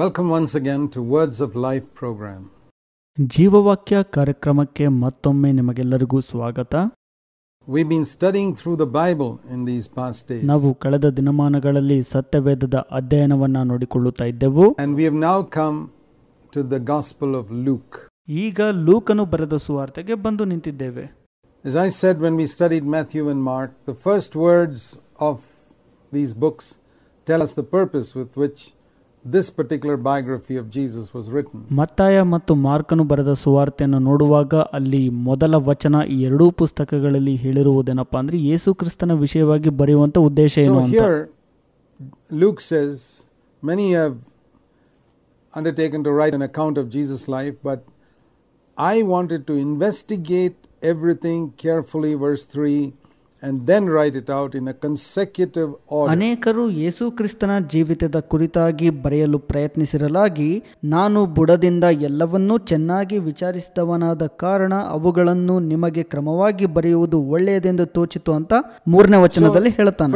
Welcome once again to words of life programme ಜೀವವಾಕ್ಯ ಕಾರ್ಯಕ್ರಮಕ್ಕೆ ಮತ್ತೊಮ್ಮೆ ನಿಮಗೆಲ್ಲರಿಗೂ ಸ್ವಾಗತ we been studying through the Bible in these past days ನಾವು ಕಳೆದ ದಿನಮಾನಗಳಲ್ಲಿ ಸತ್ಯವೇದದ ಅಧ್ಯಯನವನ್ನ ನೋಡಿಕೊಳ್ಳುತ್ತಾ ಇದ್ದೆವು and we have now come to the gospel of Luke ಈಗ ಲೂಕನು ಬರೆದ ಸುವಾರ್ತೆಗೆ ಬಂದು ನಿಂತಿದ್ದೇವೆ As I said when we studied Matthew and Mark, the first words of these books tell us the purpose with which this particular biography of Jesus was written. ಮತ್ತಾಯ ಮತ್ತು ಮಾರ್ಕನು ಬರೆದ ಸುವಾರ್ತೆಯನ್ನು ನೋಡುವಾಗ ಅಲ್ಲಿ ಮೊದಲ ವಚನ ಈ ಎರಡೂ ಪುಸ್ತಕಗಳಲ್ಲಿ ಹೇಳಿರುವುದೇನಪ್ಪ ಅಂದ್ರೆ ಯೇಸು ಕ್ರಿಸ್ತನ ವಿಷಯವಾಗಿ ಬರೆಯುವಂತ ಉದ್ದೇಶ ಏನು ಅಂತ here Luke says many have undertaken to write an account of Jesus life but I wanted to investigate everything carefully verse 3 ಅನೇಕರು ಯೇಸು ಕ್ರಿಸ್ತನ ಜೀವಿತದ ಕುರಿತಾಗಿ ಬರೆಯಲು ಪ್ರಯತ್ನಿಸಿರಲಾಗಿ ನಾನು ಬುಡದಿಂದ ಎಲ್ಲವನ್ನೂ ಚೆನ್ನಾಗಿ ವಿಚಾರಿಸಿದವನಾದ ಕಾರಣ ಅವುಗಳನ್ನು ನಿಮಗೆ ಕ್ರಮವಾಗಿ ಬರೆಯುವುದು ಒಳ್ಳೆಯದೆಂದು ತೋಚಿತು ಅಂತ ಮೂರನೇ ವಚನದಲ್ಲಿ ಹೇಳ್ತಾನೆ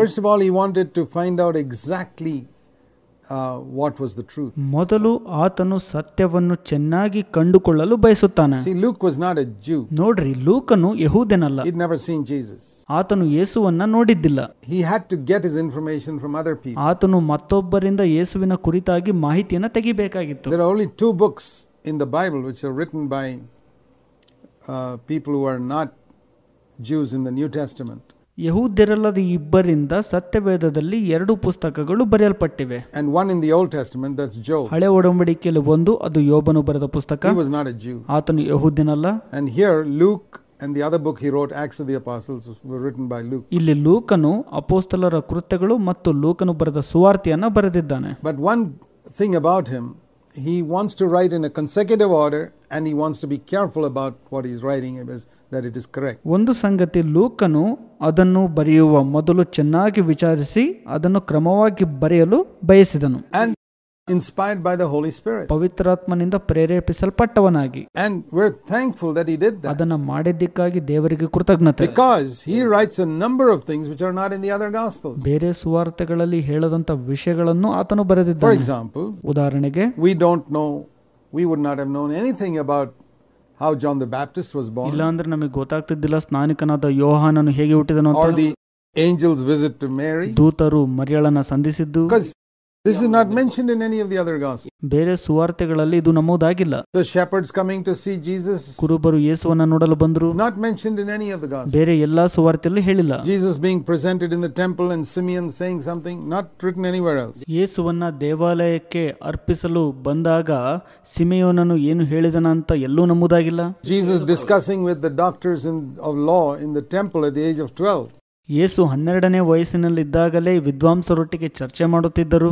ವಾಟ್ ವಾಸ್ ದ ಟ್ರೂತ್ ಮೊದಲು ಆತನು ಸತ್ಯವನ್ನು ಚೆನ್ನಾಗಿ ಕಂಡುಕೊಳ್ಳಲು ಬಯಸುತ್ತಾನೆ see Luke was not a Jew ನೋಡ್ರಿ ಲೂಕನು ಯಹೂದನಲ್ಲ ಇಟ್ ನೆವರ್ ಸೀನ್ ಜೀಸಸ್ ಆತನು ಯೇಸುವನ್ನ ನೋಡಿದ್ದಿಲ್ಲ he had to get his information from other people ಆತನು ಮತ್ತೊಬ್ಬರಿಂದ ಯೇಸುವಿನ ಕುರಿತಾಗಿ ಮಾಹಿತಿಯನ್ನು ತೆಗಿಬೇಕಾಗಿತ್ತು there are only two books in the Bible which are written by people who are not Jews in the New Testament ಯಹೂದ್ಯರಲ್ಲದ ಇಬ್ಬರಿಂದ ಸತ್ಯವೇದದಲ್ಲಿ ಎರಡು ಪುಸ್ತಕಗಳು ಬರೆಯಲ್ಪಟ್ಟಿವೆ and one in the Old Testament, that's Job. ಹಳೆ ಒಡಂಬಡಿಕೆಯಲ್ಲಿ ಒಂದು ಅದು ಯೋಬನು ಬರೆದ ಪುಸ್ತಕ He was not a Jew. ಆತನು ಯಹೂದ್ಯನಲ್ಲ And here, Luke and the other book he wrote, Acts of the Apostles, were written by Luke. ಇಲ್ಲಿ ಲೂಕನು ಅಪೋಸ್ತಲರ ಕೃತ್ಯಗಳು ಮತ್ತು ಲೂಕನು ಬರೆದ ಸುವಾರ್ತೆಯನ್ನ ಬರೆದಿದ್ದಾನೆ But one thing about him he wants to write in a consecutive order and he wants to be careful about what he's writing is that it is correct ಒಂದು ಸಂಗತಿ ಲೂಕನು ಅದನ್ನು ಬರೆಯುವ ಮೊದಲು ಚೆನ್ನಾಗಿ ವಿಚಾರಿಸಿ ಅದನ್ನು ಕ್ರಮವಾಗಿ ಬರೆಯಲು ಬಯಸಿದನು and inspired by the Holy Spirit. ಪವಿತ್ರಾತ್ಮನಿಂದ ಪ್ರೇರೇಪಿಸಲ್ಪಟ್ಟವನಾಗಿ and we're thankful that he did that. ಅದನ್ನ ಮಾಡಿದ್ದಕ್ಕಾಗಿ ದೇವರಿಗೆ ಕೃತಜ್ಞತೆ because he writes a number of things which are not in the other gospels. ಬೇರೆ ಸುವಾರ್ತೆಗಳಲ್ಲಿ ಹೇಳದಂತ ವಿಷಯಗಳನ್ನು ಆತನು ಬರೆದಿದ್ದಾನೆ. For example, ಉದಾಹರಣೆಗೆ we don't know we would not have known anything about how John the Baptist was born. ಇಲ್ಲ ಅಂದ್ರೆ ನಮಗೆ ಗೊತ್ತಾಗ್ತಿದ್ದಿಲ್ಲ ಸ್ನಾನಿಕನಾದ ಯೋಹಾನನು ಹೇಗೆ ಹುಟ್ಟಿದನು ಅಂತ. Or the angels visit to Mary. ದೂತರು ಮರಿಯಳನ್ನ ಸಂಧಿಸಿದ್ದು. Because This is not mentioned in any of the other gospels. ಬೇರೆ ಸುವಾರ್ತೆಗಳಲ್ಲಿ ಇದು ನಮೂದಾಗಿಲ್ಲ The shepherds coming to see Jesus ಕುರುಬರು ಯೇಸುವನ್ನ ನೋಡಲು ಬಂದರು not mentioned in any of the gospels. ಬೇರೆ ಎಲ್ಲಾ ಸುವಾರ್ತೆಯಲ್ಲಿ ಹೇಳಿಲ್ಲ Jesus being presented in the temple and Simeon saying something not written anywhere else. ಯೇಸುವನ್ನ ದೇವಾಲಯಕ್ಕೆ ಅರ್ಪಿಸಲು ಬಂದಾಗ ಸಿಮೆಯೋನನು ಏನು ಹೇಳಿದನ ಅಂತ ಎಲ್ಲೂ ನಮೂದಾಗಿಲ್ಲ Jesus discussing with the doctors in, of law in the temple at the age of 12. ಯೇಸು ಹನ್ನೆರಡನೇ ವಯಸ್ಸಿನಲ್ಲಿದ್ದಾಗಲೇ ವಿದ್ವಾಂಸರೊಟ್ಟಿಗೆ ಚರ್ಚೆ ಮಾಡುತ್ತಿದ್ದರು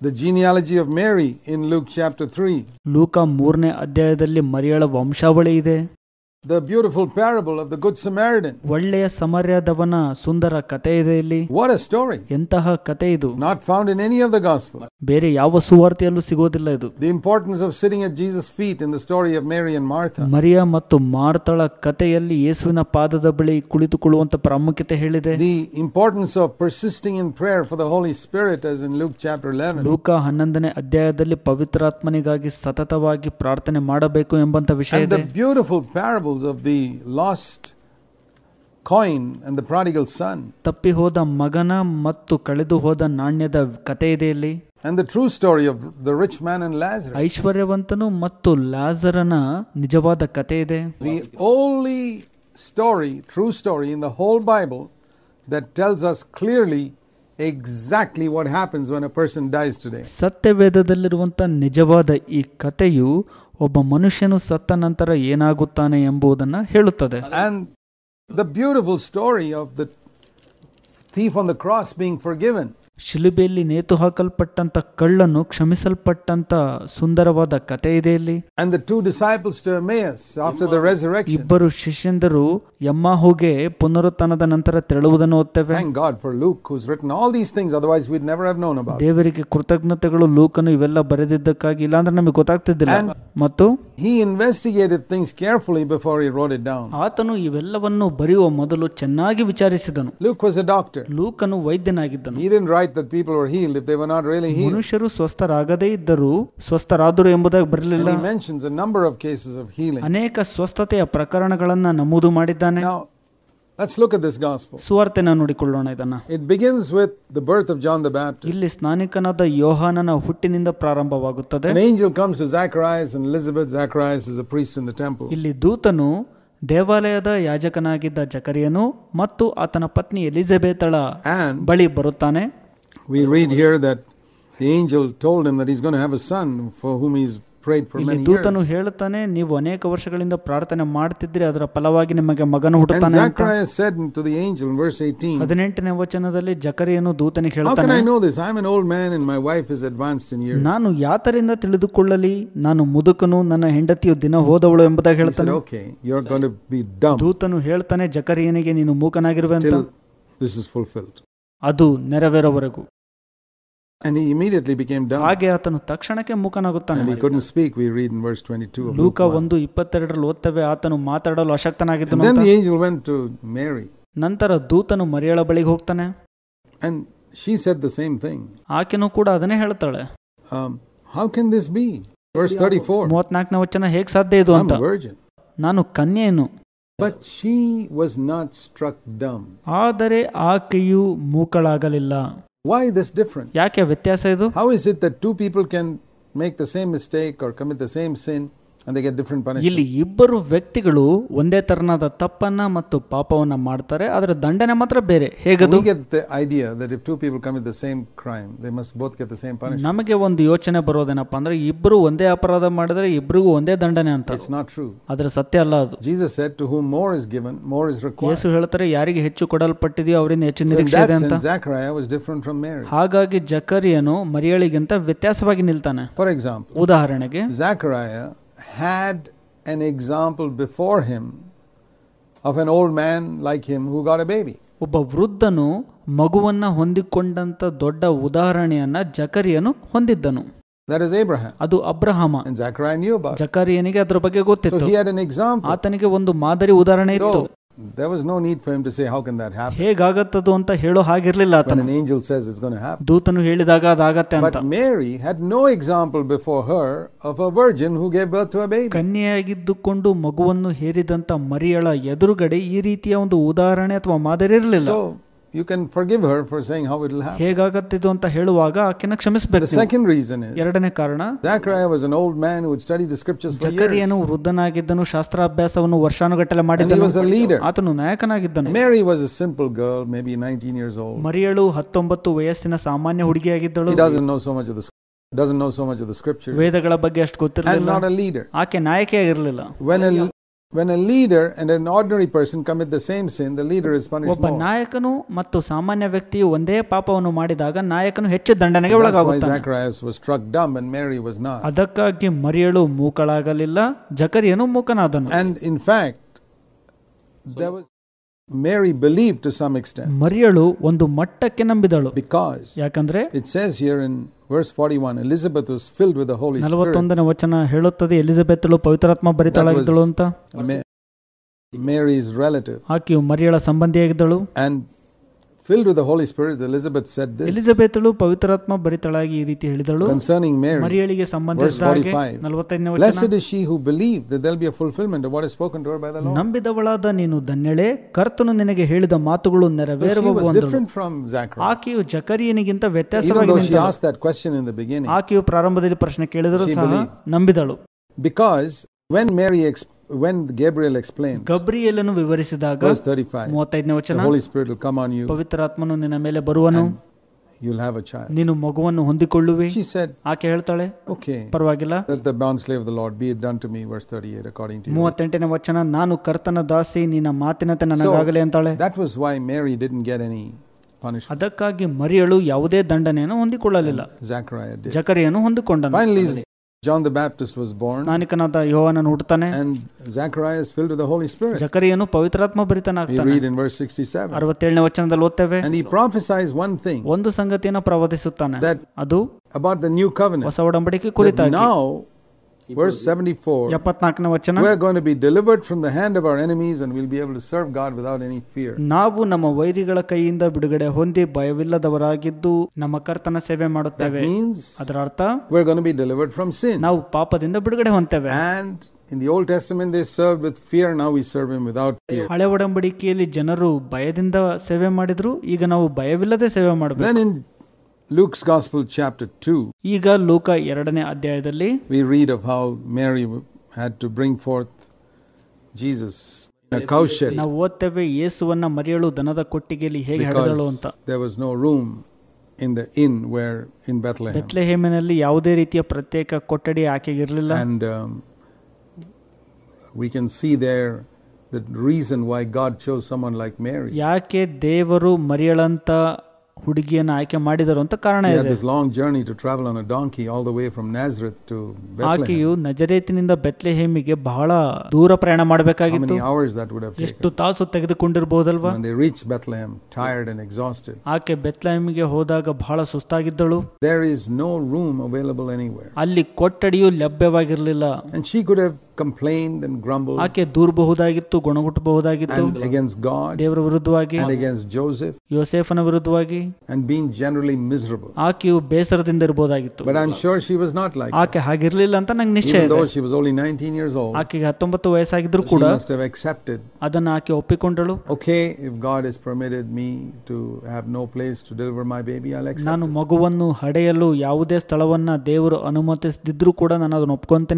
The genealogy of Mary in Luke chapter 3. ಲೂಕ ಮೂರನೇ ಅಧ್ಯಾಯದಲ್ಲಿ ಮರಿಯಳ ವಂಶಾವಳಿ ಇದೆ The beautiful parable of the Good Samaritan. ಒಳ್ಳೆಯ ಸಮರ್ಯದವನ ಸುಂದರ ಕತೆ ಇದೆ ಇಲ್ಲಿ What a story! ಎಂತಹ ಕತೆ ಇದು Not found in any of the Gospels. ಬೇರೆ ಯಾವ ಸುವಾರ್ತೆಯಲ್ಲೂ ಸಿಗೋದಿಲ್ಲ ಇದು The importance of sitting at Jesus' feet in the story of Mary and Martha. ಮರಿಯ ಮತ್ತು ಮಾರ್ತಳ ಕಥೆಯಲ್ಲಿ ಯೇಸುವಿನ ಪಾದದ ಬಳಿ ಕುಳಿತುಕೊಳ್ಳುವಂತ ಪ್ರಾಮುಖ್ಯತೆ ಹೇಳಿದೆ The importance of persisting in prayer for the Holy Spirit, as in Luke chapter 11. ಲೂಕ 11ನೇ ಅಧ್ಯಾಯದಲ್ಲಿ ಪವಿತ್ರಾತ್ಮನಿಗಾಗಿ ಸತತವಾಗಿ ಪ್ರಾರ್ಥನೆ ಮಾಡಬೇಕು ಎಂಬಂತ ವಿಷಯ And the beautiful parable of the lost coin and the prodigal son. And the true story of the rich man and Lazarus. The only story, true story in the whole Bible that tells us clearly exactly what happens when a person dies today. ಸತ್ಯವೇದದಲ್ಲಿರುವಂತಹ ನಿಜವಾದ ಈ ಕಥೆಯು ಒಬ್ಬ ಮನುಷ್ಯನು ಸತ್ತ ನಂತರ ಏನಾಗುತ್ತಾನೆ ಎಂಬುದನ್ನು ಹೇಳುತ್ತದೆ the beautiful story of the on the cross being forgiven ಶಿಲುಬೆಯಲ್ಲಿ ನೇತು ಹಾಕಲ್ಪಟ್ಟಂತ ಕಳ್ಳನ್ನು ಕ್ಷಮಿಸಲ್ಪಟ್ಟಂತ ಸುಂದರವಾದ ಕತೆ ಇದೆ ಇಲ್ಲಿ ಇಬ್ಬರು ಶಿಷ್ಯಂದರು ಎಮ್ಮ ಹೋಗಿ ಪುನರುತ್ಥಾನದ ನಂತರ ತೆರಳುವುದನ್ನು ಓದ್ತೇವೆ ದೇವರಿಗೆ ಕೃತಜ್ಞತೆಗಳು ಲೂಕನು ಇವೆಲ್ಲ ಬರೆದಿದ್ದಕ್ಕಾಗಿ ಇಲ್ಲಾಂದ್ರೆ ನಮಗೆ ಗೊತ್ತಾಗ್ತಿದ್ದಿಲ್ಲ ಮತ್ತು ಆತನು ಇವೆಲ್ಲವನ್ನು ಬರೆಯುವ ಮೊದಲು ಚೆನ್ನಾಗಿ ವಿಚಾರಿಸಿದನು ಲೂಕನು ವೈದ್ಯನಾಗಿದ್ದನು that people were healed if they were not really healed. ಮನುಷ್ಯರು ಸ್ವಸ್ಥರಾಗದೇ ಇದ್ದರೂ ಸ್ವಸ್ಥರಾದರು ಎಂಬುದಾಗಿ ಬರಲಿಲ್ಲ. He mentions a number of cases of healing. ಅನೇಕ ಸ್ವಸ್ಥತೆಯ ಪ್ರಕರಣಗಳನ್ನು ನಮೂದು ಮಾಡಿದ್ದಾನೆ. Now Let's look at this gospel. nodikollona idanna It begins with the birth of John the Baptist. illi snanikanada huttininda prarambhavaguttade An angel comes to Zacharias and Elizabeth. Zacharias is a priest in the temple. illi ದೇವಾಲಯದ ಯಾಜಕನಾಗಿದ್ದ ಜಕರಿಯನು ಮತ್ತು ಆತನ ಪತ್ನಿ ಎಲಿಜಬೆತಳ ಬಳಿ ಬರುತ್ತಾನೆ we read here that the angel told him that he's going to have a son for whom he's prayed for many years. ಹೇಳುತ್ತಾನೆ ನೀವು ಅನೇಕ ವರ್ಷಗಳಿಂದ ಪ್ರಾರ್ಥನೆ ಮಾಡ್ತಿದ್ರಿ ಅದರ ಫಲವಾಗಿ ನಿಮಗೆ ಮಗನ And Zacharias said to the angel in verse 18, ಹದಿನೆಂಟನೇ ವಚನದಲ್ಲಿ ದೂತನಿಗೆ How can I know this? I'm an old man and my wife is advanced in years. ನಾನು ಯಾತರಿಂದ ತಿಳಿದುಕೊಳ್ಳಲಿ ನಾನು ಮುದುಕನು ನನ್ನ ಹೆಂಡತಿಯು ದಿನ ಹೋದವಳು ಎಂಬುದಾಗಿ ಹೇಳ್ತಾನೆ Okay, you're going to be dumb ದೂತನು ಹೇಳ್ತಾನೆ ಜಕರಿಯನಿಗೆ ನೀನು ಮೂಕನಾಗಿರುವೆ till this is fulfilled. ಅದು ನೆರವೇರೋವರೆಗೂ And he immediately became dumb. ಹಾಗೆ ಆತನು ತಕ್ಷಣಕ್ಕೆ And he couldn't speak. We read in verse 22 of Luke 1. ಒಂದು ಓದ್ತೇವೆ ಆತನು ಮಾತಾಡಲು And then the angel went to Mary, ನಂತರ ದೂತನು ಮರಿಯಳ ಬಳಿಗೆ ಹೋಗ್ತಾನೆ and she said the same thing. ಆಕೆನೂ ಕೂಡ ಅದನ್ನೇ ಹೇಳ್ತಾಳೆ Um, how can this be? Verse 34. ಮೂವತ್ನಾಲ್ಕನೇ ವಚನ ಹೇಗೆ ಸಾಧ್ಯ ಇದು ಅಂತ a virgin. ನಾನು But she was not struck dumb. ಆದರೆ ಆಕೆಯು ಮೂಕಳಾಗಲಿಲ್ಲ. Why this difference? ಯಾಕೆ ವ್ಯತ್ಯಾಸ ಇದು? How is it that two people can make the same mistake or commit the same sin ಇಲ್ಲಿ ಇಬ್ಬರು ವ್ಯಕ್ತಿಗಳು ಒಂದೇ ತರನಾದ ತಪ್ಪನ್ನ ಮತ್ತು ಪಾಪವನ್ನ ಮಾಡ್ತಾರೆ ಅದರ ದಂಡನೆ ಮಾತ್ರ ಬೇರೆ ಹೇಗದು ನಮಗೆ ಒಂದು ಯೋಚನೆ ಬರೋದೇನಪ್ಪ ಅಂದ್ರೆ ಇಬ್ಬರು ಒಂದೇ ಅಪರಾಧ ಮಾಡಿದ್ರೆ ಇಬ್ಬರಿಗೂ ಒಂದೇ ದಂಡನೆ ಅಂತ ಅದರ ಸತ್ಯ ಅಲ್ಲ ಅದು Jesus said to who more is given more is ಯೇಸು ಹೇಳ್ತಾರೆ ಯಾರಿಗೆ ಹೆಚ್ಚು ಕೊಡಲ್ಪಟ್ಟಿದೆಯೋ ಅವರಿಂದ ಹೆಚ್ಚು ನಿರೀಕ್ಷೆ ಇದೆ ಅಂತ ಹಾಗಾಗಿ ಜಕರಿಯನು ಮರಿಯಳಿಗಿಂತ ವ್ಯತ್ಯಾಸವಾಗಿ ನಿಲ್ತಾನೆ ಫಾರ್ ಎಕ್ಸಾಂಪಲ್ ಉದಾಹರಣೆಗೆ ಜಕರಿಯಾ ಒಬ್ಬ ವೃದ್ಧನು ಮಗುವನ್ನ ಹೊಂದಿಕೊಂಡಂತ ದೊಡ್ಡ ಉದಾಹರಣೆಯನ್ನ ಜಕರಿಯನು ಹೊಂದಿದ್ದನು ಅದು ಜಕರಿಯನಿಗೆ ಅದರ ಬಗ್ಗೆ ಗೊತ್ತಿತ್ತು ಆತನಿಗೆ ಒಂದು ಮಾದರಿ ಉದಾಹರಣೆ ಇತ್ತು ಅಂತ ಹೇಳೋ ದೂತನು ಹೇಳಿದಾಗ ಕನ್ಯಾಗಿದ್ದುಕೊಂಡು ಮಗುವನ್ನು ಹೇರಿದಂತ ಮರಿಯಳ ಎದುರುಗಡೆ ಈ ರೀತಿಯ ಒಂದು ಉದಾಹರಣೆ ಅಥವಾ ಮಾದರಿ ಇರಲಿಲ್ಲ You can forgive her for saying how it'll happen. The second reason is Zachariah was an old man who would study the scriptures for years. And he was a leader. Mary was a simple girl, maybe 19 years old. ಮರಿಯಳು She doesn't know so much of the doesn't know so much of the scripture and not a leader. When a when a leader and an ordinary person commit the same sin, the leader is punished ಒಬ್ಬ more. ನಾಯಕನು ಮತ್ತು ಸಾಮಾನ್ಯ daga ಒಂದೇ ಪಾಪವನ್ನು ಮಾಡಿದಾಗ ನಾಯಕನು ಹೆಚ್ಚು ದಂಡನೆಗೆ That's why Zacharias was struck dumb and Mary was not. ಅದಕ್ಕಾಗಿ ಮರಿಯಳು ಮೂಕಳಾಗಲಿಲ್ಲ mukana ಮೂಕನಾದನು And in fact, there was. Mary believed to some extent. ಮರಿಯಳು ಒಂದು ಮಟ್ಟಕ್ಕೆ ನಂಬಿದಳು. Because it says here in verse 41 Elizabeth was filled with the Holy Spirit. 41ನೇ ವಚನ Mary's relative. And filled with the Holy Spirit, Elizabeth said this. ಎಲಿಜಬೆತ್ಳು ಪವಿತ್ರಾತ್ಮ ಭರಿತಳಾಗಿ ಈ ರೀತಿ ಹೇಳಿದಳು concerning Mary. ಮರಿಯಳಿಗೆ ಸಂಬಂಧಿಸಿದ ಹಾಗೆ ವಚನ Blessed is she who believed that there'll be a fulfillment of what is spoken to her by the Lord. ನಂಬಿದವಳಾದ ನೀನು ಧನ್ಯಳೆ ಕರ್ತನು ನಿನಗೆ ಹೇಳಿದ ಮಾತುಗಳು ನೆರವೇರುವವು ಅಂದಳು. different from Zachariah. ಆಕೆಯು ಜಕರಿಯನಿಗಿಂತ ವ್ಯತ್ಯಾಸವಾಗಿ ನಿಂತಳು. She asked that question in the beginning. ಆಕೆಯು ಪ್ರಾರಂಭದಲ್ಲಿ ಪ್ರಶ್ನೆ ಕೇಳಿದರೂ ಸಹ ನಂಬಿದಳು. Because when Mary explained when Gabriel explained verse 35 35ನೇ ವಚನ the Holy Spirit will come on you ಪವಿತ್ರಾತ್ಮನು ನಿನ್ನ ಮೇಲೆ ಬರುವನು you'll have a child ನೀನು ಮಗುವನ್ನು ಹೊಂದಿಕೊಳ್ಳುವೆ she said ಆಕೆ ಹೇಳ್ತಾಳೆ okay ಪರವಾಗಿಲ್ಲ the bond slave of the lord be it done to me verse 38 according to you 38ನೇ ವಚನ ನಾನು ಕರ್ತನ ದಾಸಿ ನಿನ್ನ ಮಾತಿನಂತೆ ನನಗಾಗಲಿ ಅಂತಾಳೆ that was why Mary didn't get any ಅದಕ್ಕಾಗಿ ಮರಿಯಳು ಯಾವುದೇ ದಂಡನೆಯನ್ನು ಹೊಂದಿಕೊಳ್ಳಲಿಲ್ಲ ಜಕರಿಯನ್ನು ಹೊಂದಿಕೊಂಡನು John the Baptist was born. And Zacharias filled with the Holy Spirit. We read in verse 67. And he prophesies one thing. That about the new covenant. ಹೊಸ Now verse 74 ವಚನ we are going to be delivered from the hand of our enemies and we'll be able to serve god without any fear ನಾವು ನಮ್ಮ ವೈರಿಗಳ ಕೈಯಿಂದ ಬಿಡುಗಡೆ ಹೊಂದಿ ಭಯವಿಲ್ಲದವರಾಗಿದ್ದು ನಮ್ಮ ಕರ್ತನ ಸೇವೆ ಮಾಡುತ್ತೇವೆ ಅದರ ಅರ್ಥ we are going to be delivered from sin ನಾವು ಪಾಪದಿಂದ ಬಿಡುಗಡೆ ಹೊಂದುತ್ತೇವೆ and in the Old Testament, they served with fear. Now we serve Him without fear. ಹಳೆ ಒಡಂಬಡಿಕೆಯಲ್ಲಿ ಜನರು ಭಯದಿಂದ ಸೇವೆ ಮಾಡಿದ್ರು ಈಗ ನಾವು ಭಯವಿಲ್ಲದೆ ಸೇವೆ ಮಾಡಬೇಕು. Luke's Gospel chapter 2 ಈಗ ಎರಡನೇ ಅಧ್ಯಾಯದಲ್ಲಿ we read of how Mary had to bring forth Jesus in ನಾವು ಓದ್ತೇವೆ ಯೇಸುವನ್ನ ಮರಿಯಳು ದನದ ಕೊಟ್ಟಿಗೆಯಲ್ಲಿ ಹೇಗೆ ಅಂತ there was no room in the inn where in Bethlehem ಬೆತ್ಲೆಹೇಮಿನಲ್ಲಿ ಯಾವುದೇ ರೀತಿಯ ಪ್ರತ್ಯೇಕ ಕೊಠಡಿ ಆಕೆಗೆ ಇರಲಿಲ್ಲ and um, we can see there the reason why God chose someone like Mary ಯಾಕೆ ದೇವರು ಮರಿಯಳಂತ ಹುಡುಗಿಯನ್ನು ಆಯ್ಕೆ ಮಾಡಿದರು ಅಂತ ಕಾರಣ ಇದೆ ಆಕೆಯು ನಜರೇತಿನಿಂದ ಬೆತ್ಲೆಹೇಮಿಗೆ ಬಹಳ ದೂರ ಪ್ರಯಾಣ ಮಾಡಬೇಕಾಗಿತ್ತು ಎಷ್ಟು ತಾಸು ತೆಗೆದುಕೊಂಡಿರಬಹುದಲ್ವಾ ದೇ ಆಕೆ ಬೆತ್ಲೆಹೇಮಿಗೆ ಹೋದಾಗ ಬಹಳ ಸುಸ್ತಾಗಿದ್ದಳು ಅಲ್ಲಿ ಕೊಠಡಿಯು ಲಭ್ಯವಾಗಿರಲಿಲ್ಲ complained and grumbled ಆಕೆ ದೂರಬಹುದಾಗಿತ್ತು ಗುಣಗುಟ್ಟಬಹುದಾಗಿತ್ತು against God ದೇವರ ವಿರುದ್ಧವಾಗಿ and against Joseph ಯೋಸೇಫನ ವಿರುದ್ಧವಾಗಿ and being generally miserable ಆಕೆಯು ಬೇಸರದಿಂದ ಇರಬಹುದಾಗಿತ್ತು but I'm sure she was not like ಆಕೆ ಹಾಗಿರಲಿಲ್ಲ ಅಂತ ನನಗೆ ನಿಶ್ಚಯ ಇದೆ though she was only 19 years old ಆಕೆಗೆ 19 ವಯಸ್ಸಾಗಿದ್ದರೂ ಕೂಡ she must have accepted ಅದನ್ನ ಆಕೆ ಒಪ್ಪಿಕೊಂಡಳು okay if God has permitted me to have no place to deliver my baby I'll accept ನಾನು ಮಗುವನ್ನು ಹಡೆಯಲು ಯಾವುದೇ ಸ್ಥಳವನ್ನ ದೇವರು ಅನುಮತಿಸದಿದ್ರೂ ಕೂಡ ನಾನು ಅದನ್ನು ಅಂತ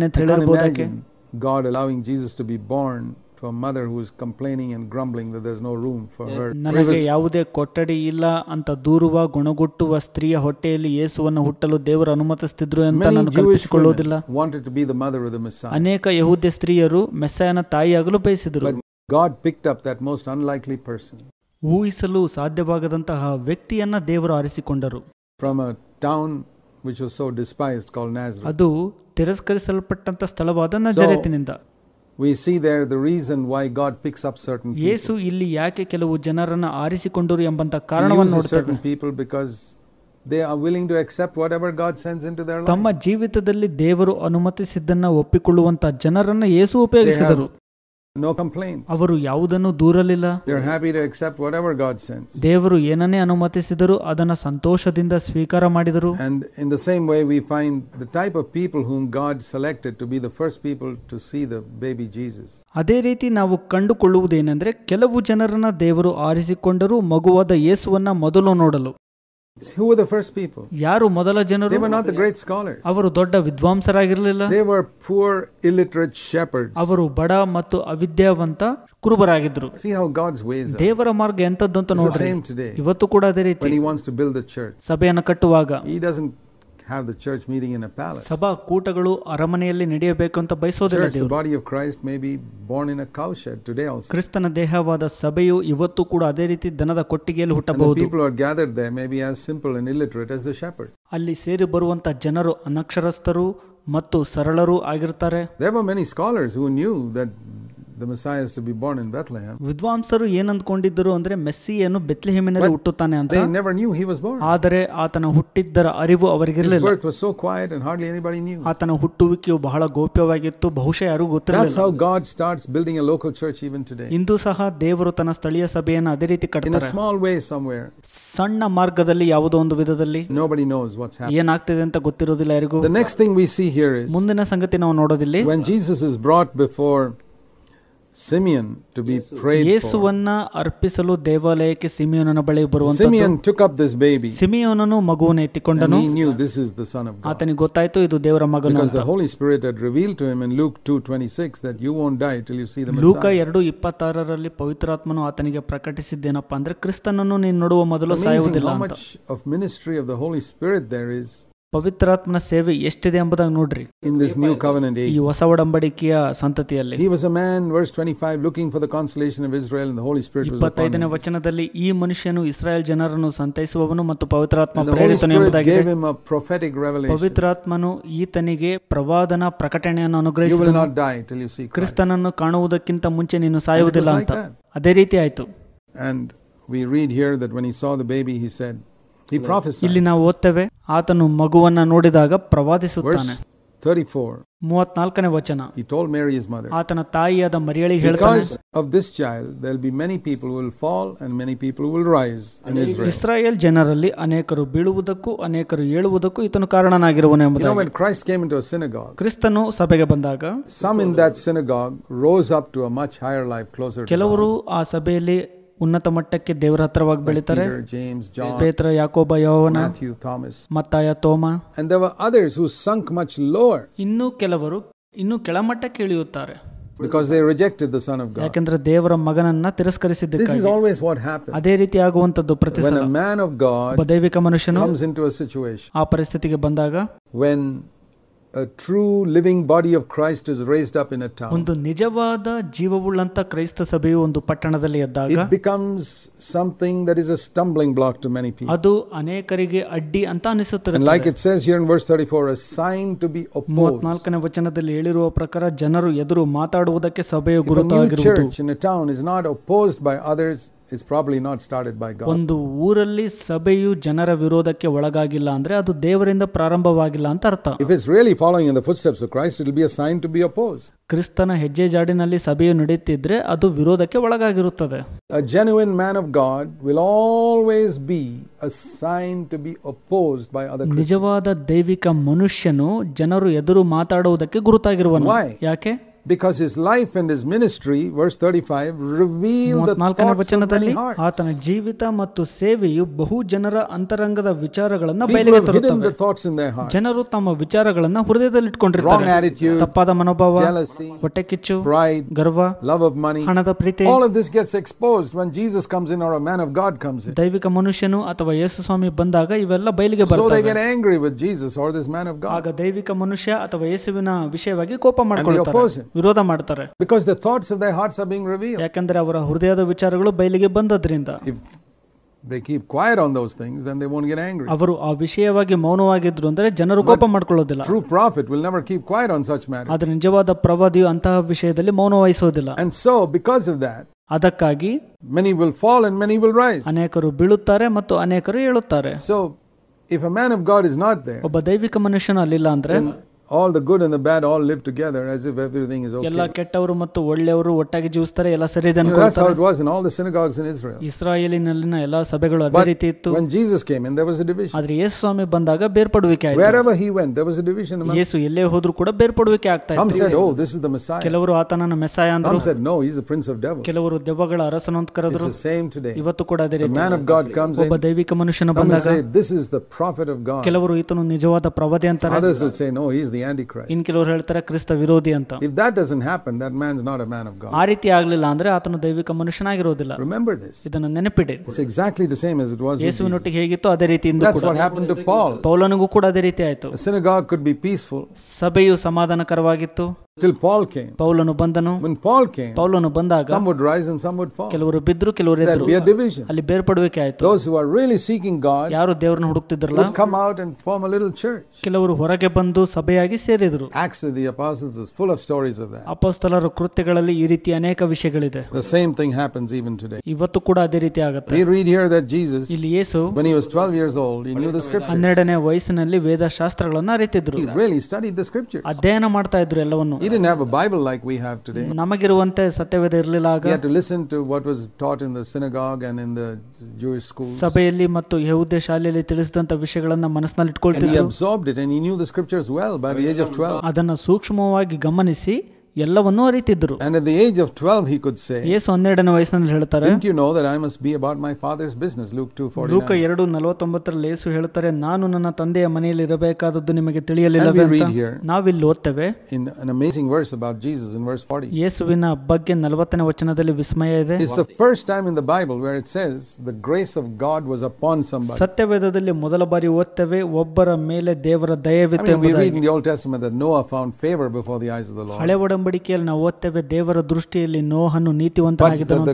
God allowing Jesus to be born to a mother who is complaining and grumbling that there's no room for her ನನಗೆ ಯಾವುದೇ ಕೊಠಡಿ ಇಲ್ಲ ಅಂತ ದೂರುವ ಗುಣಗುಟ್ಟುವ ಸ್ತ್ರೀಯ ಹೊಟ್ಟೆಯಲ್ಲಿ ಯೇಸುವನ್ನು ಹುಟ್ಟಲು ದೇವರು ಅನುಮತಿಸುತ್ತಿದ್ರು ಅಂತ ನಾನು wanted to be the mother of the messiah ಅನೇಕ ಯಹೂದ್ಯ ಸ್ತ್ರೀಯರು ಮೆಸ್ಸಾಯನ ತಾಯಿಯಾಗಲು ಬಯಸಿದರು but god picked up that most unlikely person ಊಹಿಸಲು ಸಾಧ್ಯವಾಗದಂತಹ ವ್ಯಕ್ತಿಯನ್ನ ದೇವರು ಆರಿಸಿಕೊಂಡರು from a town ಅದು ಇಲ್ಲಿ ಯಾಕೆ ಕೆಲವು ಜನರನ್ನ ಆರಿಸಿಕೊಂಡರು ಎಂಬಂತ ಕಾರಣ ತಮ್ಮ ಜೀವಿತದಲ್ಲಿ ದೇವರು ಅನುಮತಿಸಿದ್ದನ್ನು ಒಪ್ಪಿಕೊಳ್ಳುವಂತಹ ಉಪಯೋಗಿಸಿದರು ನೋ ಕಂಪ್ಲೇಂಟ್ ಅವರು ಯಾವುದನ್ನು ದೂರಲಿಲ್ಲ they are happy to accept ದೇವರು ಏನನ್ನೇ ಅನುಮತಿಸಿದರು ಅದನ್ನು ಸಂತೋಷದಿಂದ ಸ್ವೀಕಾರ ಮಾಡಿದರು and in the same way we find the type of people whom God selected to be the first people to see the baby Jesus ಅದೇ ರೀತಿ ನಾವು ಕಂಡುಕೊಳ್ಳುವುದೇನೆಂದರೆ ಕೆಲವು ಜನರನ್ನ ದೇವರು ಆರಿಸಿಕೊಂಡರು ಮಗುವಾದ ಯೇಸುವನ್ನ ಮೊದಲು ನೋಡಲು Who were the first people? ಯಾರು modala janaru They were not the great scholars. avaru dodda ವಿದ್ವಾಂಸರಾಗಿರಲಿಲ್ಲ They were poor illiterate shepherds. avaru bada mattu avidyavanta kurubaragidru See how God's ways are. devara marga ಎಂತದ್ದು ಅಂತ It's the ನೋಡ್ರಿ same today. When he wants to build a church, he doesn't have the church meeting in a palace. ಸಭಾ ಕೂಟಗಳು ಅರಮನೆಯಲ್ಲಿ ನಡೆಯಬೇಕು ಅಂತ The body of Christ may be born in a cow shed today also. ಕ್ರಿಸ್ತನ ದೇಹವಾದ ಸಭೆಯು ಇವತ್ತು ಕೂಡ ಅದೇ ರೀತಿ ದನದ People who are gathered there may be as simple and illiterate as the shepherd. ಅಲ್ಲಿ ಸೇರಿ ಬರುವಂತ ಜನರು ಅನಕ್ಷರಸ್ಥರು ಮತ್ತು ಸರಳರೂ There were many scholars who knew that the Messiah is to be born in Bethlehem. ವಿದ್ವಾಂಸರು ಏನಂದ್ಕೊಂಡಿದ್ದರು ಅಂದ್ರೆ ಮೆಸ್ಸಿಯನ್ನು ಬೆತ್ಲೆಹೇಮಿನಲ್ಲಿ ಹುಟ್ಟುತ್ತಾನೆ ಅಂತ They never knew he was born. ಆದರೆ ಆತನ ಹುಟ್ಟಿದ್ದರ ಅರಿವು His birth was so quiet and hardly anybody knew. ಆತನ ಹುಟ್ಟುವಿಕೆಯು ಬಹಳ ಗೋಪ್ಯವಾಗಿತ್ತು ಬಹುಶಃ ಯಾರಿಗೂ That's how God starts building a local church even today. ಇಂದು ಸಹ ದೇವರು ತನ್ನ ಸ್ಥಳೀಯ ಸಭೆಯನ್ನು ಅದೇ ರೀತಿ In a small way somewhere. ಸಣ್ಣ ಮಾರ್ಗದಲ್ಲಿ ಯಾವುದೋ ಒಂದು ವಿಧದಲ್ಲಿ Nobody knows what's happening. ಏನಾಗ್ತಿದೆ ಅಂತ ಗೊತ್ತಿರೋದಿಲ್ಲ ಯಾರಿಗೂ The next thing we see here is ಮುಂದಿನ ಸಂಗತಿ ನಾವು ನೋಡೋದಿಲ್ಲಿ when Jesus is brought before Simeon to be prayed ಯೇಸುವನ್ನ ಅರ್ಪಿಸಲು ದೇವಾಲಯಕ್ಕೆ ಸಿಮಿಯೋನನ ಬಳಿ ಬರುವಂತ Simeon took up this baby ಸಿಮಿಯೋನನು ಮಗುವನ್ನು ಎತ್ತಿಕೊಂಡನು he knew this is the son of god ಆತನಿಗೆ ಗೊತ್ತಾಯಿತು ಇದು ದೇವರ ಮಗನು because the holy spirit had revealed to him in luke 2:26 that you won't die till you see the messiah ಲೂಕ 2:26 ರಲ್ಲಿ ಪವಿತ್ರಾತ್ಮನು ಆತನಿಗೆ ಪ್ರಕಟಿಸಿದ್ದೇನಪ್ಪ ಅಂದ್ರೆ ಕ್ರಿಸ್ತನನ್ನು ನೀನು ನೋಡುವ ಮೊದಲು ಸಾಯುವುದಿಲ್ಲ ಅಂತ how much of ministry of the holy spirit there is ಪವಿತ್ರಾತ್ಮನ ಸೇವೆ ಎಷ್ಟಿದೆ ಎಂಬುದಾಗಿ ನೋಡ್ರಿ ಇನ್ ದಿಸ್ ನ್ಯೂ ಕವನೆಂಟ್ ಈ ಹೊಸ ಒಡಂಬಡಿಕೆಯ ಸಂತತಿಯಲ್ಲಿ ಈ was a man verse 25 looking for the consolation of Israel and the Holy Spirit was 25ನೇ ವಚನದಲ್ಲಿ ಈ ಮನುಷ್ಯನು ಇಸ್ರಾಯೇಲ್ ಜನರನ್ನು ಸಂತೈಸುವವನು ಮತ್ತು ಪವಿತ್ರಾತ್ಮ ಪ್ರೇರಿತನು ಎಂಬುದಾಗಿದೆ gave ಪವಿತ್ರಾತ್ಮನು ಈತನಿಗೆ ಪ್ರವಾದನ ಪ್ರಕಟಣೆಯನ್ನು ಅನುಗ್ರಹಿಸಿದನು ಕ್ರಿಸ್ತನನ್ನು ಕಾಣುವುದಕ್ಕಿಂತ ಮುಂಚೆ ನೀನು ಸಾಯುವುದಿಲ್ಲ ಅಂತ ಅದೇ ರೀತಿ ಆಯಿತು and we read here that when he saw the baby he said ಇಲ್ಲಿ ನಾವು ಓದ್ತೇವೆ ಆತನು ಮಗುವನ್ನ ನೋಡಿದಾಗ ಪ್ರವಾದಿಸುತ್ತಾನೆ ಆತನ ತಾಯಿಯಾದ ಮರ್ಯಳೆಲ್ಡ್ ಇಸ್ರಾಯೇಲ್ ಜನರಲ್ಲಿ ಅನೇಕರು ಬೀಳುವುದಕ್ಕೂ ಅನೇಕರು ಹೇಳುವುದಕ್ಕೂ ಇದಾಗಿರುವವನೇ ಕ್ರೈಸ್ಟ್ ಕ್ರಿಸ್ತನು ಸಭೆಗೆ ಬಂದಾಗ ಸಮ್ ಇನ್ ಇನ್ಗಾ rose up to higher life ಕೆಲವರು ಆ ಸಭೆಯಲ್ಲಿ ಉನ್ನತ ಮಟ್ಟಕ್ಕೆ ದೇವರ ಹತ್ರವಾಗಿ ಬೆಳೀತಾರೆ ಪೇತ್ರ ಯಾಕೋಬ ಯೋವನ ಮತ್ತಾಯ ತೋಮ ಇನ್ನೂ ಕೆಲವರು ಇನ್ನೂ ಕೆಳಮಟ್ಟಕ್ಕೆ ಇಳಿಯುತ್ತಾರೆ because they rejected the son of god ದೇವರ ಮಗನನ್ನ ತಿರಸ್ಕರಿಸಿದ್ದಕ್ಕೆ this is always what happens ಅದೇ ರೀತಿ ಆಗುವಂತದ್ದು when a man of god ಮನುಷ್ಯನು comes into a situation ಆ ಪರಿಸ್ಥಿತಿಗೆ ಬಂದಾಗ when a true living body of Christ is raised up in a town. It becomes something that is a stumbling block to many people. And like it says here in verse 34 a sign to be opposed. 34ನೇ ವಚನದಲ್ಲಿ ಹೇಳಿರುವ ಪ್ರಕಾರ ಜನರು ಎದುರು ಮಾತಾಡುವುದಕ್ಕೆ ಸಭೆಯು ಗುರುತಾಗಿರುವುದು. If a new church in a town is not opposed by others is probably not started by God ಒಂದು ಊರಲ್ಲಿ ಸಭೆಯು ಜನರ ವಿರೋಧಕ್ಕೆ ಒಳಗಾಗಿಲ್ಲ ಅಂದ್ರೆ ಅದು ದೇವರಿಂದ ಪ್ರಾರಂಭವಾಗಿಲ್ಲ ಅಂತ ಅರ್ಥ if is really following in the footsteps of Christ will be a sign to be opposed ಕ್ರಿಸ್ತನ ಹೆಜ್ಜೆ ಜಾಡಿನಲ್ಲಿ ಸಭೆಯು ನಡೆಯುತ್ತಿದ್ರೆ ಅದು ವಿರೋಧಕ್ಕೆ ಒಳಗಾಗಿರುತ್ತದೆ a genuine man of God will always be a sign to be opposed by other ನಿಜವಾದ ದೈವಿಕ ಮನುಷ್ಯನು ಜನರು ಎದುರು ಮಾತಾಡುವುದಕ್ಕೆ ಗುರುತಾಗಿರುವನು ಯಾಕೆ because his life and his ministry verse 35 reveal the ನಾಲ್ಕನೇ ವಚನದಲ್ಲಿ ಆತನ ಜೀವಿತ ಮತ್ತು ಸೇವೆಯು ಬಹು ಜನರ ಅಂತರಂಗದ ವಿಚಾರಗಳನ್ನು ಬಯಲಿಗೆ ತರುತ್ತವೆ ಜನರು ತಮ್ಮ ವಿಚಾರಗಳನ್ನು ಹೃದಯದಲ್ಲಿ ಇಟ್ಕೊಂಡಿರ್ತಾರೆ ತಪ್ಪಾದ ಮನೋಭಾವ ಹೊಟ್ಟೆ ಕಿಚ್ಚು ಗರ್ವ ಲವ್ ಆಫ್ ಮನಿ ಹಣದ ಪ್ರೀತಿ all of this gets exposed when Jesus comes in or a man of God comes in ದೈವಿಕ ಮನುಷ್ಯನು ಅಥವಾ ಯೇಸು ಸ್ವಾಮಿ ಬಂದಾಗ ಇವೆಲ್ಲ ಬಯಲಿಗೆ ಬರ್ತವೆ so they get angry with Jesus or this man of God ಆಗ ದೈವಿಕ ಮನುಷ್ಯ ಅಥವಾ ಯೇಸುವಿನ ವಿಷಯವಾಗಿ ಕೋಪ ಮಾಡಿಕೊಳ್ಳುತ್ತಾರೆ ವಿರೋಧ ಮಾಡ್ತಾರೆ because the thoughts of the hearts are being reveal ಯಾಕಂದ್ರೆ ಅವರ ಹೃದಯದ ವಿಚಾರಗಳು ಬಯಲಿಗೆ ಬಂದದ್ರಿಂದ they keep quiet on those things then they won't get angry ಅವರು ಆ ವಿಷಯವಾಗಿ ಮೌನವಾಗಿದ್ರು ಅಂದ್ರೆ ಜನರು ಕೋಪ ಮಾಡ್ಕೊಳ್ಳೋದಿಲ್ಲ true prophet will never keep quiet on such matter ಆದರೆ ನಿಜವಾದ ಪ್ರವಾದಿಯು ಅಂತಹ ವಿಷಯದಲ್ಲಿ ಮೌನ ವಹಿಸೋದಿಲ್ಲ and so because of that ಅದಕ್ಕಾಗಿ many will fall and many will rise ಅನೇಕರು ಬೀಳುತ್ತಾರೆ ಮತ್ತು ಅನೇಕರು ಏಳುತ್ತಾರೆ so if a man of God is not there ಒಬ್ಬ ದೈವಿಕ ಮನುಷ್ಯನ ಅಲ್ಲಿಲ್ಲ ಅಂದ್ರೆ all the good and the bad all live together as if everything is okay. ಎಲ್ಲ ಕೆಟ್ಟವರು ಮತ್ತು ಒಳ್ಳೆಯವರು ಒಟ್ಟಾಗಿ ಜೀವಿಸ್ತಾರೆ ಎಲ್ಲ ಸರಿ ಇದೆ That's how it was in all the synagogues in Israel. ಇಸ್ರಾಯೇಲಿನಲ್ಲಿನ ಎಲ್ಲ ಸಭೆಗಳು ಅದೇ ರೀತಿ ಇತ್ತು. When Jesus came in there was a division. ಆದ್ರೆ ಯೇಸು ಸ್ವಾಮಿ ಬಂದಾಗ ಬೇರ್ಪಡುವಿಕೆ ಆಯಿತು. Wherever he went there was a division among ಯೇಸು ಎಲ್ಲೇ ಹೋದ್ರು ಕೂಡ ಬೇರ್ಪಡುವಿಕೆ ಆಗ್ತಾ ಇತ್ತು. Some said oh this is the Messiah. ಕೆಲವರು ಆತನನ್ನ ಮೆಸ್ಸಾಯ ಅಂದ್ರು. Some said no he's the prince of devils. ಕೆಲವರು ದೆವ್ವಗಳ ಅರಸನು ಅಂತ ಕರೆದ್ರು. It's the same today. ಇವತ್ತು ಕೂಡ ಅದೇ ರೀತಿ. The man of God ಒಬ್ಬ ದೈವಿಕ ಮನುಷ್ಯನ ಬಂದಾಗ this is the prophet of God. ಕೆಲವರು ಈತನು ನಿಜವಾದ ಪ್ರವಾದಿ ಅಂತಾರೆ. Others will say no the anti ಹೇಳ್ತಾರೆ ಕ್ರಿಸ್ತ ವಿರೋಧಿ ಅಂತ if that doesn't happen that man's not a man of God ಆ ರೀತಿ ಆಗಲಿಲ್ಲ ಅಂದ್ರೆ ಆತನು ದೈವಿಕ ಮನುಷ್ಯನಾಗಿರೋದಿಲ್ಲ ರಿಮೆಂಬರ್ ದಿಸ್ ಇದನ್ನು ನೆನಪಿಡಿ it's exactly the same as it was ಯೇಸುವಿನೊಟ್ಟಿಗೆ ಹೇಗಿತ್ತು ಅದೇ ರೀತಿ ಇಂದು ಕೂಡ ದಟ್ಸ್ ವಾಟ್ ಟು ಪಾಲ್ ಪೌಲನಿಗೂ ಕೂಡ ಅದೇ ರೀತಿ ಆಯ್ತು ಸಿನಗಾಗ್ ಕುಡ್ ಬಿ ಪೀಸ್ಫುಲ್ ಸಭೆಯು ಸಮಾಧಾನಕರವಾಗಿತ್ತು Till Paul came. ಪೌಲನು bandanu When Paul came, ಪೌಲನು ಬಂದಾಗ some would rise and some would fall. ಕೆಲವರು ಬಿದ್ರು be a division. Those who are really seeking God yaru ದೇವರನ್ನ ಹುಡುಕ್ತಿದ್ರಲ್ಲ would come out and form a little church. kelavaru ಹೊರಗೆ bandu ಸಭೆಯಾಗಿ seridru Acts of the Apostles is full of stories of that. ಅಪೋಸ್ತಲರ ಕೃತ್ಯಗಳಲ್ಲಿ ee riti aneka vishayagalide The same thing happens even today. ivattu kuda ade riti ಆಗುತ್ತೆ We read here that Jesus, ಇಲ್ಲಿ when he was 12 years old, he knew the scripture. ಹನ್ನೆರಡನೇ ವಯಸ್ಸಿನಲ್ಲಿ ವೇದಶಾಸ್ತ್ರಗಳನ್ನು ಅರಿತಿದ್ರು He really studied the scriptures. He didn't have a Bible like we have today. ನಮಗಿರುವಂತೆ ಸತ್ಯವೇದ ಇರಲಿಲ್ಲ He had to listen to what was taught in the synagogue and in the Jewish schools. ಸಭೆಯಲ್ಲಿ ಮತ್ತು ಯಹೂದ್ಯ ಶಾಲೆಯಲ್ಲಿ ತಿಳಿಸಿದಂತ ವಿಷಯಗಳನ್ನು ಮನಸ್ಸಿನಲ್ಲಿ ಇಟ್ಕೊಳ್ತಿದ್ರು. And he absorbed it and he knew the scriptures well by the age of 12. ಅದನ್ನ ಸೂಕ್ಷ್ಮವಾಗಿ ಗಮನಿಸಿ ಎಲ್ಲವನ್ನು ಅರಿತಿದ್ದರು. At the age of 12 he could say. 12ನೇ ವಯಸ್ಸಿನಲ್ಲಿ ಹೇಳುತ್ತಾರೆ. you know that i must be about my father's business. ಲೂಕ 2:49 ರಲ್ಲಿ ಯೇಸು ಹೇಳ್ತಾರೆ ನಾನು ನನ್ನ ತಂದೆಯ ಮನೆಯಲ್ಲಿ ಇರಬೇಕಾದದ್ದು ನಿಮಗೆ ತಿಳಿಯಲಿಲ್ಲ ಅಂತ. ನಾವಿಲ್ಲಿ ಓದ್ತೇವೆ in amazing verse about Jesus in verse 40. ಯೇಸುವಿನ ಬಗ್ಗೆ 40ನೇ ವಚನದಲ್ಲಿ ವಿಸ್ಮಯ ಇದೆ. Is the first time in the Bible where it says the grace of God was upon somebody. ಸತ್ಯವೇದದಲ್ಲಿ ಮೊದಲ ಬಾರಿ ಓದ್ತೇವೆ ಒಬ್ಬರ ಮೇಲೆ ದೇವರ ದಯೆವಿತ್ತು. In the old Noah found favour before the eyes of ಒಡಂಬಡಿಕೆಯಲ್ಲಿ ನಾವು ಓದ್ತೇವೆ ದೇವರ ದೃಷ್ಟಿಯಲ್ಲಿ ನೋಹನು ನೀತಿವಂತನಾಗಿದ್ದನು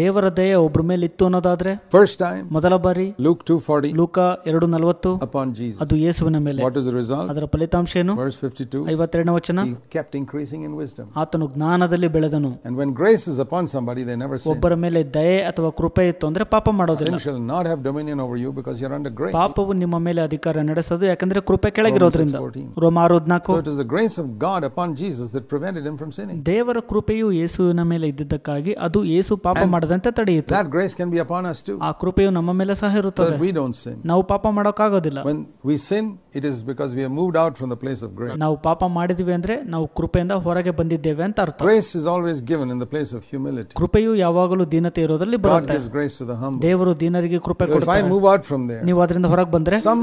ದೇವರ ದಯ ಒಬ್ಬರ ಮೇಲೆ ಇತ್ತು ಅನ್ನೋದಾದ್ರೆ ಫಸ್ಟ್ ಟೈಮ್ ಮೊದಲ ಬಾರಿ ಲೂಕ್ ಟೂ ಫಾರ್ಟಿ ಲೂಕ ಎರಡು ನಲವತ್ತು ಅಪಾನ್ ಜೀಸಸ್ ಅದು ಯೇಸುವಿನ ಮೇಲೆ ವಾಟ್ ಇಸ್ ರಿಸಲ್ಟ್ ಅದರ ಫಲಿತಾಂಶ ಏನು ವರ್ಸ್ 52 52ನೇ ವಚನ ಹಿ ಇನ್ಕ್ರೀಸಿಂಗ್ ಇನ್ ವಿಸ್ಡಮ್ ಆತನು ಜ್ಞಾನದಲ್ಲಿ ಬೆಳೆದನು and when grace is upon somebody they never ಒಬ್ಬರ ಮೇಲೆ ದಯೆ ಅಥವಾ ಕೃಪೆ ಇತ್ತು ಅಂದ್ರೆ ಪಾಪ ಮಾಡೋದಿಲ್ಲ sin have not have dominion over you because you ಪಾಪವು ನಿಮ್ಮ ಮೇಲೆ ಅಧಿಕಾರ ನಡೆಸೋದು ಯಾಕಂದ್ರೆ ಕೃಪೆ ಕೆಳಗಿರೋದ್ರಿಂದ ರೋಮ 6:14 so is is grace of God upon Jesus that prevented him from sinning. ದೇವರ That grace can be upon us too. ಆ ಕೃಪೆಯು ನಮ್ಮ ಮೇಲೆ ಸಹ ಇರುತ್ತದೆ. That we don't sin. ನಾವು ಪಾಪ ಮಾಡೋಕ್ಕಾಗೋದಿಲ್ಲ. When we sin it is because we have moved out from the place of grace. Grace is always given in the place of humility. God gives grace to the humble. ದೇವರು ದೀನರಿಗೆ ಕೃಪೆ ಕೊಡುತ್ತಾನೆ. If I move out from there. ನೀವು ಅದರಿಂದ ಹೊರಗೆ ಬಂದ್ರೆ some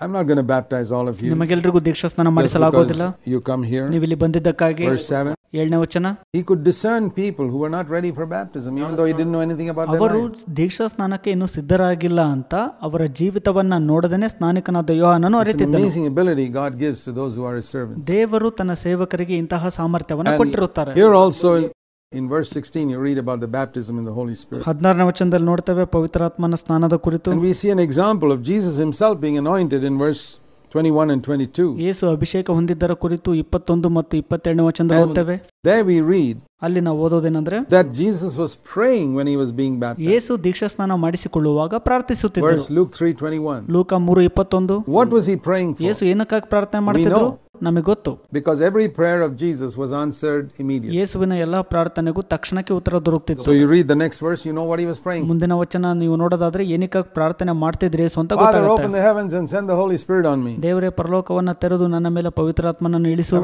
I'm not going to baptize all of you. ನಿಮಗೆಲ್ಲರಿಗೂ ದೀಕ್ಷಾಸ್ನಾನ You come here. verse 7 He could discern people who were not ready for baptism even though he didn't know anything about their ಅವರು ದೀಕ್ಷಾಸ್ನಾನಕ್ಕೆ ಇನ್ನೂ ಸಿದ್ಧರಾಗಿಲ್ಲ ಅಂತ ಅವರ ಜೀವಿತವನ್ನ ನೋಡದೇನೆ ಸ್ನಾನಿಕನಾದ ಯೋಹಾನನು ಅರಿತಿದ್ದನು. Amazing ability God gives to those who are his servants. ದೇವರು ತನ್ನ ಸೇವಕರಿಗೆ ಇಂತಹ ಸಾಮರ್ಥ್ಯವನ್ನು ಕೊಟ್ಟಿರುತ್ತಾರೆ. Here also in verse 16 you read about the baptism in the Holy Spirit. And we see an example of Jesus himself being anointed in verse 21 and 22. ಯೇಸು ಅಭಿಷೇಕ ಹೊಂದಿದ್ದರ ಕುರಿತು ಮತ್ತು ವಚನದಲ್ಲಿ there we read ಅಲ್ಲಿ ನಾವು ಓದೋದೇನೆಂದ್ರೆ that Jesus was praying when he was being baptized. ಯೇಸು ದೀಕ್ಷಾಸ್ನಾನ ಮಾಡಿಸಿಕೊಳ್ಳುವಾಗ ಪ್ರಾರ್ಥಿಸುತ್ತಿದ್ದರು. Verse Luke 3:21. ಲೂಕ 3:21. What was he praying for? ಯೇಸು ಏನಕ್ಕಾಗಿ ಪ್ರಾರ್ಥನೆ ಮಾಡ್ತಿದ್ರು? ನಮಗೆ ಗೊತ್ತು. Because every prayer of Jesus was answered immediately. ಯೇಸುವಿನ ಎಲ್ಲಾ ಪ್ರಾರ್ಥನೆಗೂ ತಕ್ಷಣಕ್ಕೆ ಉತ್ತರ ದೊರಕುತ್ತಿತ್ತು. So you read the next verse you know what he was praying. ಮುಂದಿನ ವಚನ ನೀವು ನೋಡೋದಾದ್ರೆ ಏನಕ್ಕಾಗಿ ಪ್ರಾರ್ಥನೆ ಮಾಡ್ತಿದ್ರಿ ಯೇಸು ಗೊತ್ತಾಗುತ್ತೆ. Father open the heavens and send the Holy Spirit on me. ದೇವರೇ ಪರಲೋಕವನ್ನ ತೆರೆದು ನನ್ನ ಮೇಲೆ ಪವಿತ್ರಾತ್ಮನನ್ನು ಇಳಿಸು.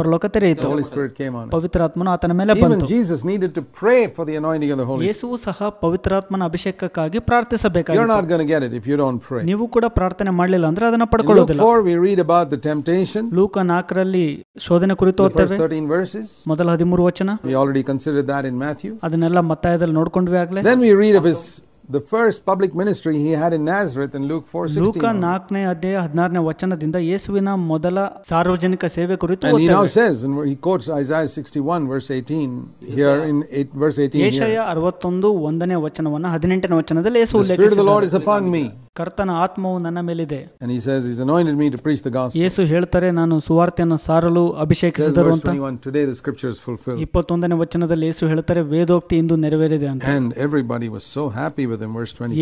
ಪರಲೋಕ ತೆರೆಯಿತು. The Holy Spirit came on. ಪವಿತ್ರಾತ್ಮನು ಆತನ ಮೇಲೆ ಬಂತು Jesus needed to pray for the anointing of the Holy Spirit. ಯೇಸುವು ಸಹ ಪವಿತ್ರಾತ್ಮನ ಅಭಿಷೇಕಕ್ಕಾಗಿ ಪ್ರಾರ್ಥಿಸಬೇಕಾಗಿತ್ತು. You're not going to get it if you don't pray. ನೀವು ಕೂಡ ಪ್ರಾರ್ಥನೆ ಮಾಡಲಿಲ್ಲ ಅಂದ್ರೆ ಅದನ್ನ ಪಡ್ಕೊಳ್ಳೋದಿಲ್ಲ. we read about the temptation. ಲೂಕ 4 ಶೋಧನೆ ಕುರಿತು verses. ಮೊದಲ 13 ವಚನ. We already considered that in Matthew. ಅದನ್ನೆಲ್ಲ ಮತ್ತಾಯದಲ್ಲಿ ನೋಡ್ಕೊಂಡ್ವಿ ಆಗಲೇ. Then we read of his the first public ministry he had in Nazareth in Luke 4:16. ಲೂಕ And he now says and he quotes Isaiah 61 verse 18 here in 8 verse 18 Jeshaiah 61 1ನೇ ವಚನವನ್ನ The Spirit of the Lord is upon me. ಕರ್ತನ ಆತ್ಮವು ನನ್ನ ಮೇಲಿದೆ ಯೇಸು ಹೇಳ್ತಾರೆ ನಾನು ಸುವಾರ್ತೆಯನ್ನು ಸಾರಲು ಅಭಿಷೇಕಿಸಿದರು ಅಂತ ಇಪ್ಪತ್ತೊಂದನೇ ವಚನದಲ್ಲಿ ಯೇಸು ಹೇಳ್ತಾರೆ ವೇದೋಕ್ತಿ ಇಂದು ನೆರವೇರಿದೆ ಅಂತ ಸೋ ಹ್ಯಾಪಿ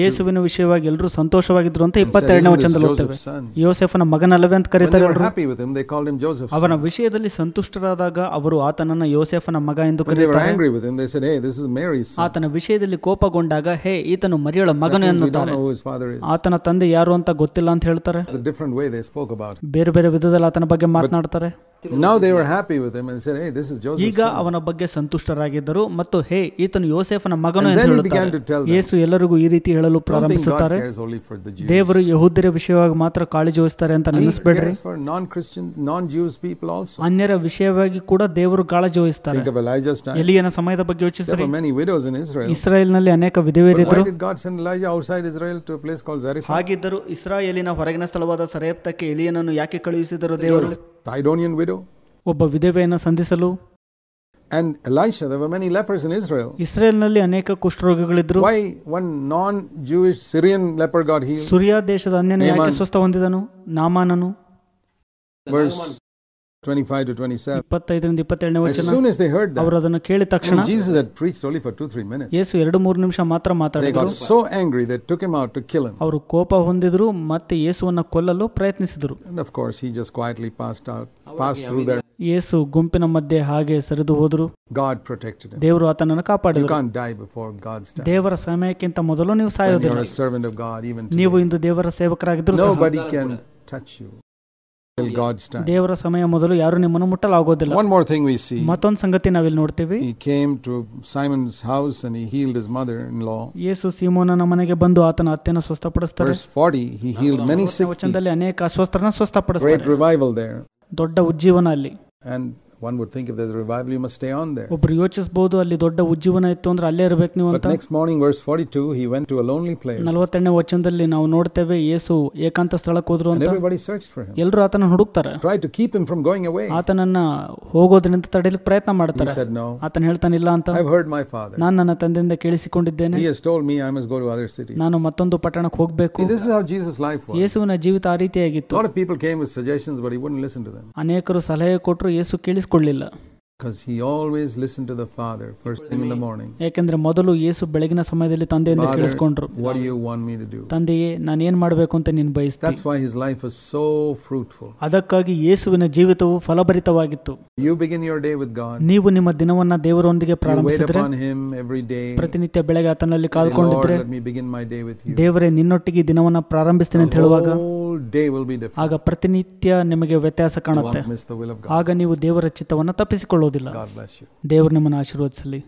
ಯೇಸುವಿನ ವಿಷಯವಾಗಿ ಎಲ್ಲರೂ ಸಂತೋಷವಾಗಿದ್ರು ಅಂತ 22ನೇ ವಚನದಲ್ಲಿ ಓದುತ್ತೇವೆ ಯೋಸೇಫನ ಮಗನಲ್ಲವೇ ಅಂತ ಕರೀತಾರೆ ಅವನ ವಿಷಯದಲ್ಲಿ ಸಂತುಷ್ಟರಾದಾಗ ಅವರು ಆತನನ್ನ ಯೋಸೆಫನ ಮಗ ಎಂದು ಕರಿತಾರೆ ಆತನ ವಿಷಯದಲ್ಲಿ ಕೋಪಗೊಂಡಾಗ ಹೇ ಈತನು ಮರಿಯಳ ಮಗನು ಎನ್ನುತ್ತಾರೆ ಆತನ ತಂದೆ ಯಾರು ಅಂತ ಗೊತ್ತಿಲ್ಲ ಅಂತ ಹೇಳ್ತಾರೆ ಬೇರೆ ಬೇರೆ ವಿಧದಲ್ಲಿ ಆತನ ಬಗ್ಗೆ ಮಾತನಾಡ್ತಾರೆ ಹ್ಯಾಪಿ ಈಗ ಅವನ ಬಗ್ಗೆ ಸಂತುಷ್ಟರಾಗಿದ್ದರು ಮತ್ತು ಹೇ ಈತನು ಯೋಸೆಫನ ಮಗನು ಯೇಸು ಎಲ್ಲರಿಗೂ ಈ ರೀತಿ ಹೇಳಲು ಪ್ರಾರಂಭಿಸುತ್ತಾರೆ ದೇವರು ಯಹೂದ್ಯರ ವಿಷಯವಾಗಿ ಮಾತ್ರ ಕಾಳಜಿ ವಹಿಸ್ತಾರೆ ಅಂತ ನೆನಸ್ಬೇಡ್ರಿ ಅನ್ಯರ ವಿಷಯವಾಗಿ ಕೂಡ ದೇವರು ಕಾಳಜಿ ವಹಿಸ್ತಾರೆ ಎಲಿಯನ ಸಮಯದ ಬಗ್ಗೆ ಯೋಚಿಸಿದ್ರೆ ಮೆನಿ ನಲ್ಲಿ ಅನೇಕ ವಿಧವೆಯರಿದ್ದರು ಹಾಗಿದ್ದರೂ ಇಸ್ರಾಯೇಲಿನ ಹೊರಗಿನ ಸ್ಥಳವಾದ ಸರೇಪ್ತಕ್ಕೆ ಎಲಿಯನನ್ನು ಯಾಕೆ ಕಳುಹಿಸಿದರು ದೇವರು Idonian widow. ಒಬ್ಬ ವಿಧವೆಯನ್ನು ಸಂಧಿಸಲು and Elisha, there were many lepers in Israel. ಇಸ್ರೇಲ್ನಲ್ಲಿ ಅನೇಕ ಕುಷ್ಠರೋಗಿಗಳಿದ್ದರು. Why one non-Jewish Syrian leper got healed? ಸುರಿಯಾ ದೇಶದ ಅನ್ಯನು ಯಾಕೆ ಸ್ವಸ್ಥ ಹೊಂದಿದನು? ನಾಮಾನನು. Verse 25 to 27 as soon as they heard that jesus had preached only for 2 3 minutes ಯೇಸು ಎರಡು ಮೂರು ನಿಮಿಷ ಮಾತ್ರ ಮಾತಾಡಿದರು so angry they took him out to kill him ಅವರು ಕೋಪ ಹೊಂದಿದ್ರು ಮತ್ತೆ ಯೇಸುವನ್ನ ಕೊಲ್ಲಲು ಪ್ರಯತ್ನಿಸಿದರು and of course he just quietly passed out passed through their ಯೇಸು ಗುಂಪಿನ ಮಧ್ಯೆ ಹಾಗೆ ಸರಿದು ಹೋದರು god protected him ದೇವರು ಆತನನ್ನು you can can't die before god's time ದೇವರ ಸಮಯಕ್ಕಿಂತ ಮೊದಲು ನೀವು ಸಾಯೋದಿಲ್ಲ you're a servant of god even today. ನೀವು ಇಂದು ದೇವರ ಸೇವಕರಾಗಿದ್ದರು ಸಹ nobody can touch you ದೇವರ ಸಮಯ ಮೊದಲು ಯಾರು ನಿಮ್ಮನ್ನು ಮುಟ್ಟಲಾಗೋದಿಲ್ಲ. One more thing we see. ಮತ್ತೊಂದು ಸಂಗತಿ ನಾವಿಲ್ಲಿ ನೋಡ್ತೀವಿ. He came to Simon's house and he healed his mother-in-law. ಯೇಸು ಸೀಮೋನನ ಮನೆಗೆ ಬಂದು ಆತನ ಅತ್ತೆಯನ್ನು ಸ್ವಸ್ಥಪಡಿಸುತ್ತಾರೆ. Verse 40 he healed many sick. ವಚನದಲ್ಲಿ ಅನೇಕ ಅಸ್ವಸ್ಥರನ್ನು ಸ್ವಸ್ಥಪಡಿಸುತ್ತಾರೆ. Great revival there. ದೊಡ್ಡ ಉಜ್ಜೀವನ ಅಲ್ಲಿ. And one would think if there's a revival, you must stay on there. But next morning, verse 42, he went to a lonely place. ನಲವತ್ತೆರಡನೇ ವಚನದಲ್ಲಿ ನಾವು ನೋಡ್ತೇವೆ ಯೇಸು ಏಕಾಂತ ಸ್ಥಳಕ್ಕೆ ಹೋದ್ರು And everybody searched for him, ಎಲ್ಲರೂ ಆತನ ಹುಡುಕ್ತಾರೆ tried to keep him from going away. ಆತನನ್ನ ಹೋಗೋದ್ರಿಂದ ತಡೆಯಲಿಕ್ಕೆ ಪ್ರಯತ್ನ He said, No, I've heard my father. ನಾನು ನನ್ನ ತಂದೆಯಿಂದ ಕೇಳಿಸಿಕೊಂಡಿದ್ದೇನೆ He has told me I must go to other cities. ನಾನು ಮತ್ತೊಂದು ಪಟ್ಟಣಕ್ಕೆ ಹೋಗ್ಬೇಕು See, this is how Jesus' life was. A lot of people came with suggestions, but he wouldn't listen to them. ಅನೇಕರು ಸಲಹೆ ಕೊಟ್ಟರು ಕೊಳ್ಳಲಿಲ್ಲ because he always listen to the Father first thing morning ಏಕೆಂದರೆ ಮೊದಲು ಯೇಸು ಬೆಳಗಿನ ಸಮಯದಲ್ಲಿ ತಂದೆಯನ್ನ ಕೇಳಿಸಿಕೊಂಡರು ತಂದೆಯೇ ನಾನು ಏನ್ ಮಾಡಬೇಕು ಅಂತ ನಿನ್ನ ಬಯಸ್ತಿ ದಟ್ಸ್ ವೈ his life ಅದಕ್ಕಾಗಿ ಯೇಸುವಿನ ಜೀವಿತವು ಫಲಭರಿತವಾಗಿತ್ತು you begin your day with God ನೀವು ನಿಮ್ಮ ದಿನವನ್ನ ದೇವರೊಂದಿಗೆ ಪ್ರಾರಂಭಿಸಿದ್ರೆ ಪ್ರಾರಂಭಿಸುತ್ತೀರಾ ಪ್ರತಿಯುತ್ತ ಬೆಳಗ್ಗೆತನಲ್ಲಿ ಕಾಡಿಕೊಂಡಿರೆ ದೇವರೇ ನಿನ್ನೊಟ್ಟಿಗೆ ದಿನವನ್ನ ಪ್ರಾರಂಭಿಸುತ್ತೇನೆ ಅಂತ ಹೇಳುವಾಗ ಆಗ ಪ್ರತಿನಿತ್ಯ ನಿಮಗೆ ವ್ಯತ್ಯಾಸ ಕಾಣುತ್ತೆ ಆಗ ನೀವು ದೇವರ ಚಿತ್ತವನ್ನು ತಪ್ಪಿಸಿಕೊಳ್ಳೋದಿಲ್ಲ ದೇವರು ನಿಮ್ಮನ್ನು ಆಶೀರ್ವದಿಸಲಿ